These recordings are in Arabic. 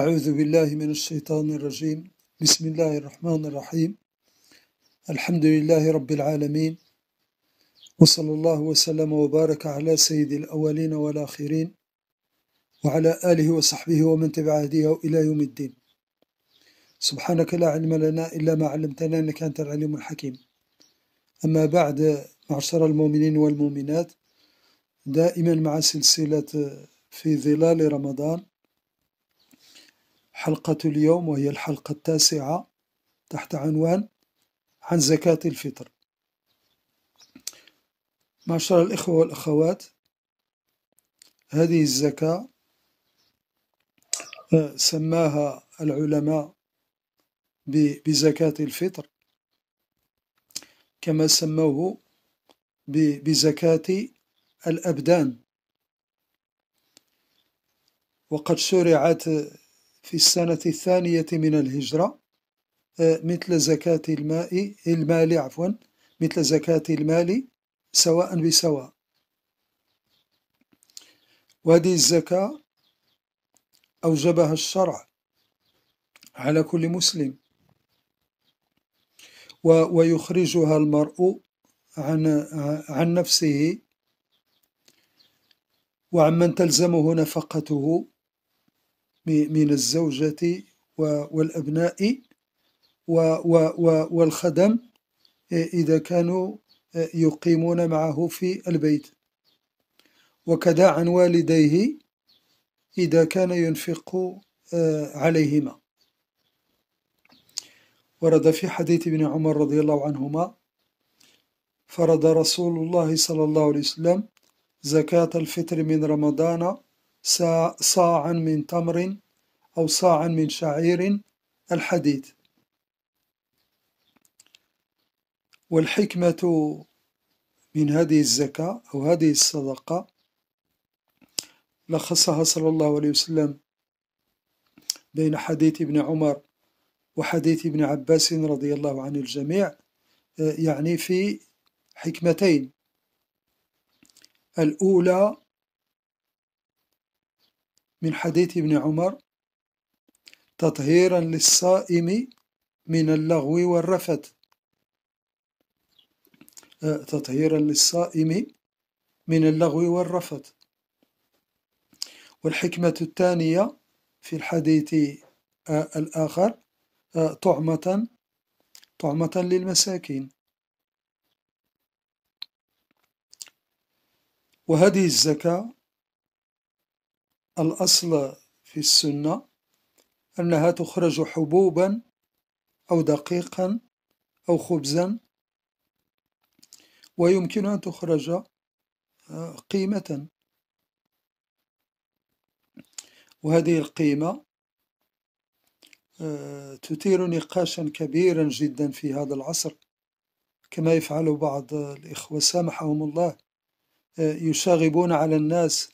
أعوذ بالله من الشيطان الرجيم بسم الله الرحمن الرحيم الحمد لله رب العالمين وصلى الله وسلم وبارك على سيد الأولين والآخرين وعلى آله وصحبه ومن تبع هديه إلى يوم الدين سبحانك لا علم لنا إلا ما علمتنا إنك أنت العليم الحكيم أما بعد معشر المؤمنين والمؤمنات دائما مع سلسلة في ظلال رمضان حلقة اليوم وهي الحلقة التاسعة تحت عنوان عن زكاة الفطر معشر الإخوة والأخوات هذه الزكاة آه، سماها العلماء بزكاة الفطر كما سموه بزكاة الأبدان وقد شرعت في السنة الثانية من الهجرة آه، مثل زكاة الماء المال عفوا مثل زكاة المال سواء بسواء وهذه الزكاة أوجبها الشرع على كل مسلم ويخرجها المرء عن عن نفسه وعمن تلزمه نفقته من الزوجة والأبناء والخدم إذا كانوا يقيمون معه في البيت وكذا عن والديه إذا كان ينفق آه، عليهما ورد في حديث ابن عمر رضي الله عنهما فرض رسول الله صلى الله عليه وسلم زكاة الفطر من رمضان صاعا من تمر أو صاعا من شعير الحديد والحكمة من هذه الزكاة أو هذه الصدقة لخصها صلى الله عليه وسلم بين حديث ابن عمر وحديث ابن عباس رضي الله عن الجميع آه، يعني في حكمتين الأولى من حديث ابن عمر تطهيرا للصائم من اللغو والرفث أه، تطهيرا للصائم من اللغو والرفث والحكمة الثانية في الحديث أه، الآخر أه، طعمة طعمة للمساكين وهذه الزكاة الأصل في السنة أنها تخرج حبوبا أو دقيقا أو خبزا ويمكن أن تخرج آه، قيمة وهذه القيمة آه، تثير نقاشا كبيرا جدا في هذا العصر كما يفعل بعض الإخوة سامحهم الله آه، يشاغبون على الناس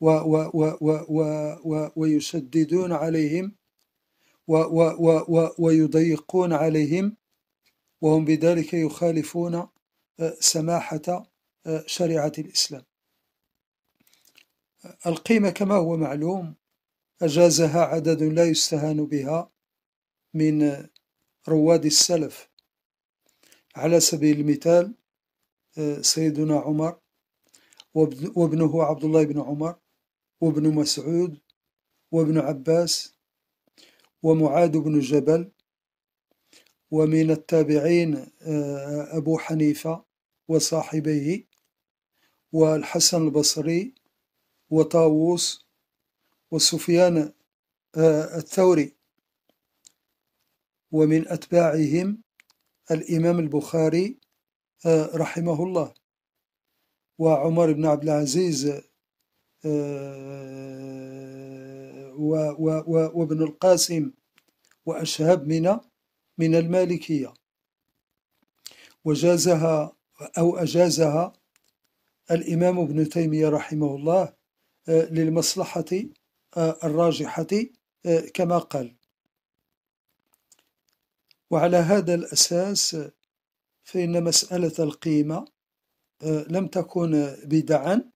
و و و و و و ويشددون عليهم و و و و ويضيقون عليهم وهم بذلك يخالفون آه، سماحة آه، شريعة الإسلام القيمة كما هو معلوم أجازها عدد لا يستهان بها من آه، رواد السلف على سبيل المثال سيدنا عمر وابنه عبد الله بن عمر وابن مسعود وابن عباس ومعاذ بن جبل ومن التابعين آه، أبو حنيفة وصاحبيه والحسن البصري وطاووس وسفيان آه، الثوري ومن أتباعهم الإمام البخاري آه، رحمه الله وعمر بن عبد العزيز آه، وابن القاسم وأشهب من من المالكية وجازها أو أجازها الإمام ابن تيمية رحمه الله آه، للمصلحة آه، الراجحة كما قال وعلى هذا الأساس فإن مسألة القيمة لم تكن بدعا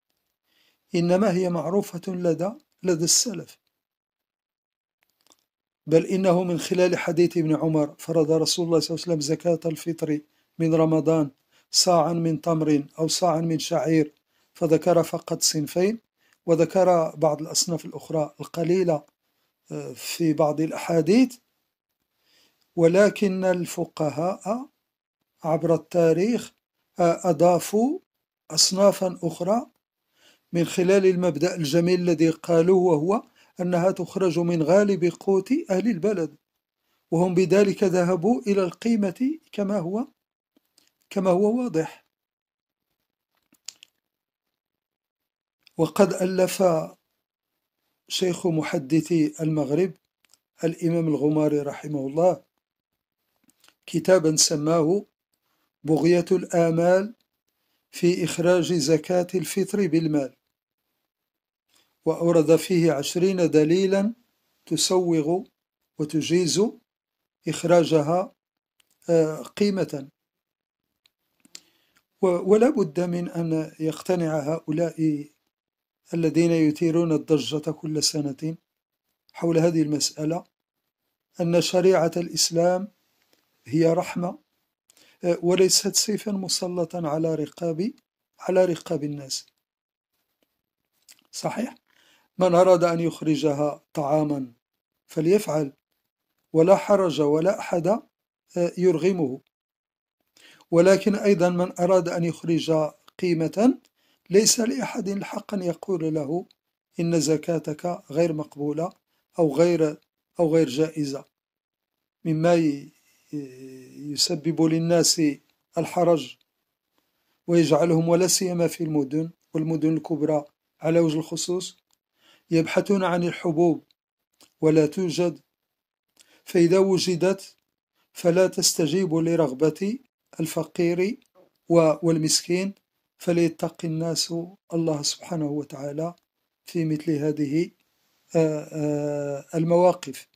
إنما هي معروفة لدى لدى السلف بل إنه من خلال حديث ابن عمر فرض رسول الله صلى الله عليه وسلم زكاة الفطر من رمضان صاعا من تمر أو صاعا من شعير فذكر فقط صنفين وذكر بعض الأصناف الأخرى القليلة آه، في بعض الأحاديث ولكن الفقهاء عبر التاريخ آه، أضافوا أصنافا أخرى من خلال المبدأ الجميل الذي قالوه وهو أنها تخرج من غالب قوت أهل البلد وهم بذلك ذهبوا إلى القيمة كما هو كما هو واضح وقد ألف شيخ محدثي المغرب الإمام الغماري رحمه الله كتابا سماه بغية الآمال في إخراج زكاة الفطر بالمال وأورد فيه عشرين دليلا تسوغ وتجيز إخراجها آه، قيمة ولا بد من أن يقتنع هؤلاء الذين يثيرون الضجة كل سنة حول هذه المسألة أن شريعة الإسلام هي رحمة آه، وليست سيفا مسلطا على رقاب على رقاب الناس صحيح من أراد أن يخرجها طعاما فليفعل ولا حرج ولا أحد آه، يرغمه ولكن أيضا من أراد أن يخرج قيمة ليس لأحد الحق أن يقول له إن زكاتك غير مقبولة أو غير أو غير جائزة مما يسبب للناس الحرج ويجعلهم ولا سيما في المدن والمدن الكبرى على وجه الخصوص يبحثون عن الحبوب ولا توجد فإذا وجدت فلا تستجيب لرغبة الفقير والمسكين فليتق الناس الله سبحانه وتعالى في مثل هذه آه، آه، المواقف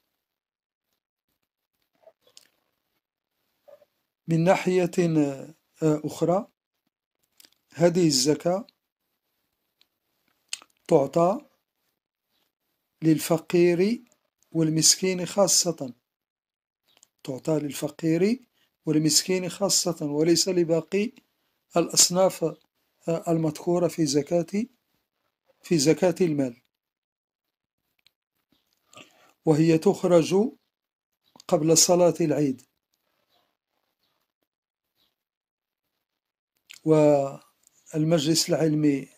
من ناحية آه، أخرى هذه الزكاة تعطى للفقير والمسكين خاصة تعطى للفقير والمسكين خاصة وليس لباقي الأصناف المذكورة في زكاة في زكاة المال وهي تخرج قبل صلاة العيد والمجلس العلمي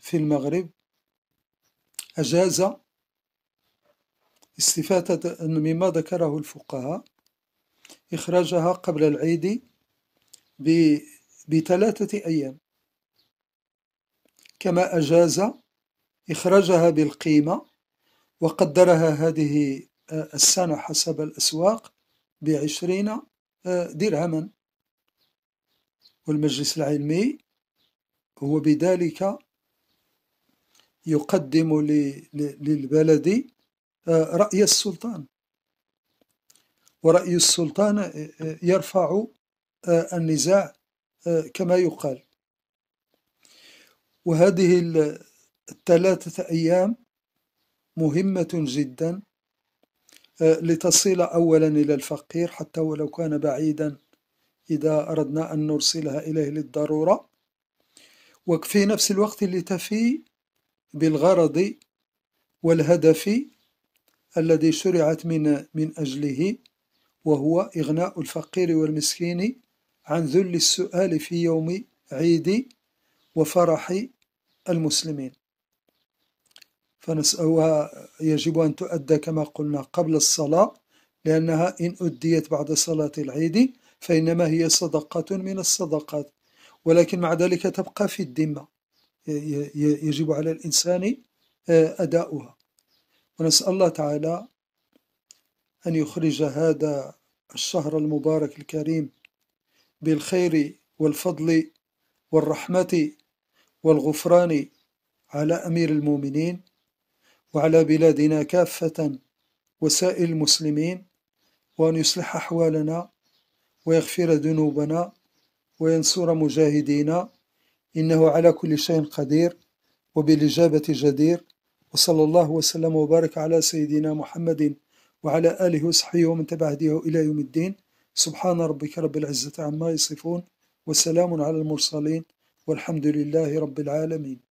في المغرب أجاز استفادة مما ذكره الفقهاء إخراجها قبل العيد بثلاثة أيام كما أجاز إخراجها بالقيمة وقدرها هذه آه، السنة حسب الأسواق بعشرين آه، درهما والمجلس العلمي هو بذلك يقدم للبلد رأي السلطان ورأي السلطان يرفع النزاع كما يقال وهذه الثلاثة أيام مهمة جدا لتصل أولا إلى الفقير حتى ولو كان بعيدا إذا أردنا أن نرسلها إليه للضرورة وفي نفس الوقت لتفي بالغرض والهدف الذي شرعت من من أجله وهو إغناء الفقير والمسكين عن ذل السؤال في يوم عيد وفرح المسلمين فنسألها يجب أن تؤدى كما قلنا قبل الصلاة لأنها إن أديت بعد صلاة العيد فإنما هي صدقة من الصدقات ولكن مع ذلك تبقى في الذمة يجب على الإنسان آه، أداؤها ونسأل الله تعالى أن يخرج هذا الشهر المبارك الكريم بالخير والفضل والرحمة والغفران على أمير المؤمنين وعلى بلادنا كافة وسائر المسلمين وأن يصلح أحوالنا ويغفر ذنوبنا وينصر مجاهدينا إنه على كل شيء قدير وبالإجابة جدير وصلى الله وسلم وبارك على سيدنا محمد وعلى آله وصحبه ومن تبع هديه إلى يوم الدين سبحان ربك رب العزة عما يصفون وسلام على المرسلين والحمد لله رب العالمين